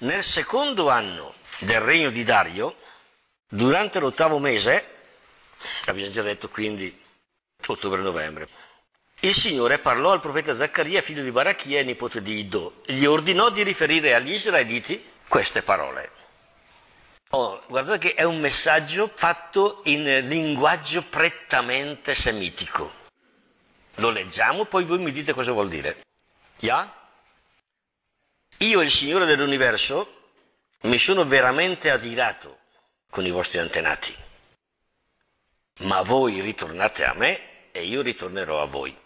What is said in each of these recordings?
Nel secondo anno del regno di Dario, durante l'ottavo mese, abbiamo già detto quindi ottobre-novembre, il Signore parlò al profeta Zaccaria, figlio di Barachia e nipote di Ido. gli ordinò di riferire agli israeliti queste parole. Oh, guardate che è un messaggio fatto in linguaggio prettamente semitico. Lo leggiamo, poi voi mi dite cosa vuol dire. Ya? Io, il Signore dell'universo, mi sono veramente adirato con i vostri antenati, ma voi ritornate a me e io ritornerò a voi.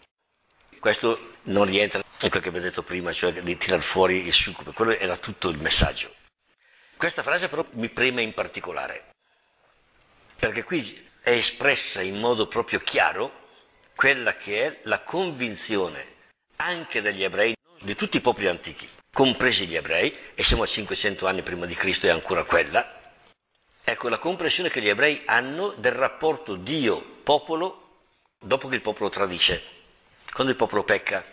Questo non rientra in quello che vi ho detto prima, cioè di tirar fuori il succo, quello era tutto il messaggio. Questa frase però mi preme in particolare, perché qui è espressa in modo proprio chiaro quella che è la convinzione anche degli ebrei, di tutti i popoli antichi, compresi gli ebrei, e siamo a 500 anni prima di Cristo e ancora quella, ecco la comprensione che gli ebrei hanno del rapporto Dio-popolo dopo che il popolo tradisce, quando il popolo pecca,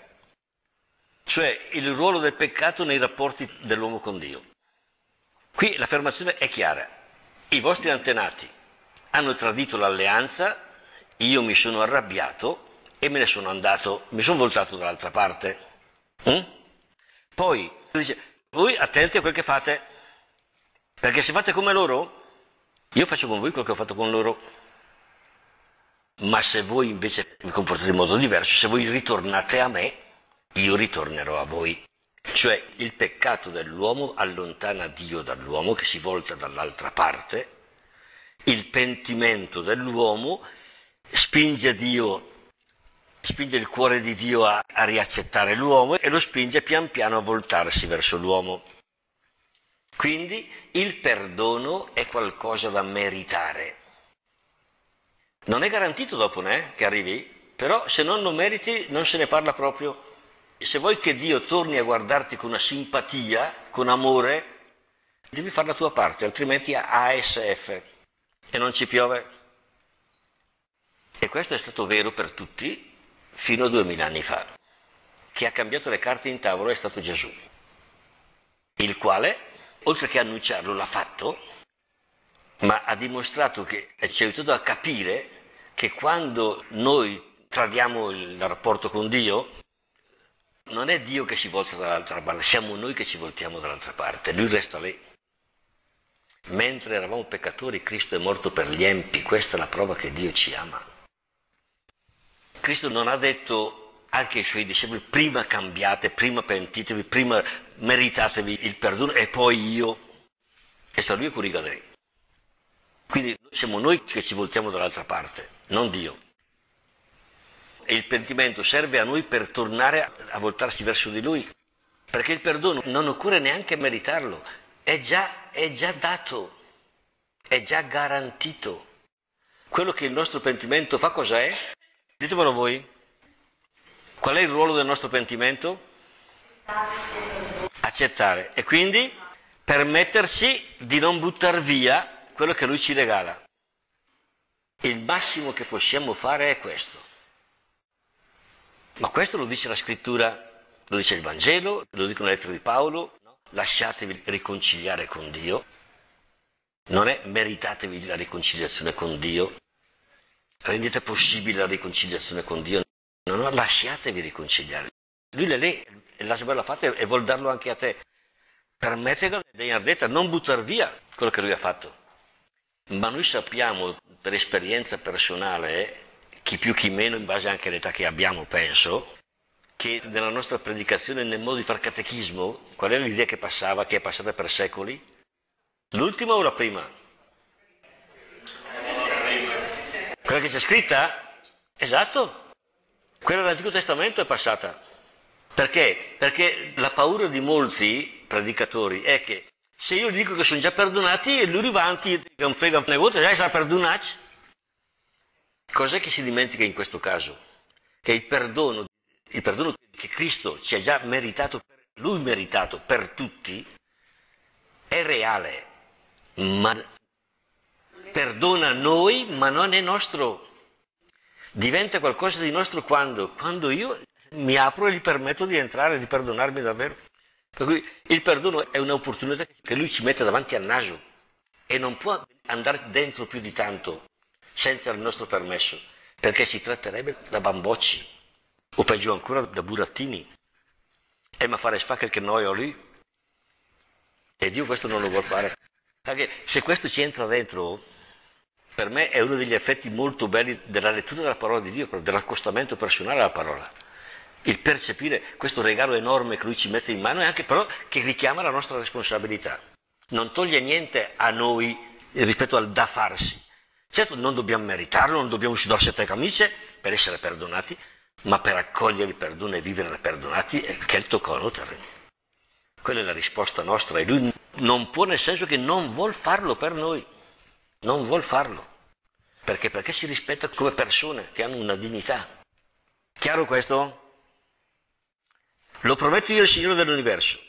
cioè il ruolo del peccato nei rapporti dell'uomo con Dio. Qui l'affermazione è chiara, i vostri antenati hanno tradito l'alleanza, io mi sono arrabbiato e me ne sono andato, mi sono voltato dall'altra parte. Mm? Poi dice, voi attenti a quel che fate, perché se fate come loro, io faccio con voi quello che ho fatto con loro. Ma se voi invece vi comportate in modo diverso, se voi ritornate a me, io ritornerò a voi. Cioè il peccato dell'uomo allontana Dio dall'uomo che si volta dall'altra parte, il pentimento dell'uomo spinge Dio spinge il cuore di Dio a, a riaccettare l'uomo e lo spinge pian piano a voltarsi verso l'uomo. Quindi il perdono è qualcosa da meritare. Non è garantito dopo né, che arrivi, però se non lo meriti non se ne parla proprio. Se vuoi che Dio torni a guardarti con una simpatia, con amore, devi fare la tua parte, altrimenti ASF e non ci piove. E questo è stato vero per tutti, fino a duemila anni fa. Chi ha cambiato le carte in tavolo è stato Gesù, il quale, oltre che annunciarlo, l'ha fatto, ma ha dimostrato che ci ha aiutato a capire che quando noi tradiamo il rapporto con Dio, non è Dio che si volta dall'altra parte, siamo noi che ci voltiamo dall'altra parte, lui resta lì. Mentre eravamo peccatori, Cristo è morto per gli empi, questa è la prova che Dio ci ama. Cristo non ha detto anche ai suoi discepoli prima cambiate, prima pentitevi, prima meritatevi il perdono e poi io. E sta lui a cui ricadrei. Quindi siamo noi che ci voltiamo dall'altra parte, non Dio. E il pentimento serve a noi per tornare a, voltarsi verso di Lui, perché il perdono non occorre neanche meritarlo, è già, è già dato, è già garantito. Quello che il nostro pentimento fa cosa è? Ditemelo voi, qual è il ruolo del nostro pentimento? Accettare e quindi permetterci di non buttare via quello che lui ci regala. Il massimo che possiamo fare è questo. Ma questo lo dice la scrittura, lo dice il Vangelo, lo dicono le lettere di Paolo, no? lasciatevi riconciliare con Dio. Non è meritatevi la riconciliazione con Dio, Rendete possibile la riconciliazione con Dio, non no, lasciatevi riconciliare. Lui è lì, lascia bella fatta e vuol darlo anche a te. Permettetelo di ardetta, non buttare via quello che lui ha fatto. Ma noi sappiamo per esperienza personale, chi più chi meno, in base anche all'età che abbiamo, penso, che nella nostra predicazione, nel modo di fare catechismo, qual è l'idea che passava, che è passata per secoli? L'ultima o la prima? Quella che c'è scritta? Esatto. Quella dell'Antico Testamento è passata. Perché? Perché la paura di molti predicatori è che se io dico che sono già perdonati, e lui va avanti e dice, non rivanti, ganfega, negote, già sarà perdonato. Cos'è che si dimentica in questo caso? Che il perdono, il perdono che Cristo ci ha già meritato, lui meritato per tutti, è reale, ma perdona a noi, ma non è nostro. Diventa qualcosa di nostro quando? Quando io mi apro e gli permetto di entrare, di perdonarmi davvero. Per cui il perdono è un'opportunità che lui ci mette davanti al naso e non può andare dentro più di tanto senza il nostro permesso, perché si tratterebbe da bambocci o peggio ancora da burattini. E ma fare sfacche che noio lì. E Dio questo non lo vuol fare. Perché se questo ci entra dentro, per me è uno degli effetti molto belli della lettura della parola di Dio, dell'accostamento personale alla parola. Il percepire questo regalo enorme che lui ci mette in mano e anche però che richiama la nostra responsabilità. Non toglie niente a noi rispetto al da farsi. Certo non dobbiamo meritarlo, non dobbiamo sudarsi a tre camicie per essere perdonati, ma per accogliere il perdono e vivere da perdonati è che il toccolo terreno. Quella è la risposta nostra e lui non può nel senso che non vuol farlo per noi, non vuol farlo. Perché? Perché si rispetta come persone che hanno una dignità. Chiaro questo? Lo prometto io il Signore dell'universo.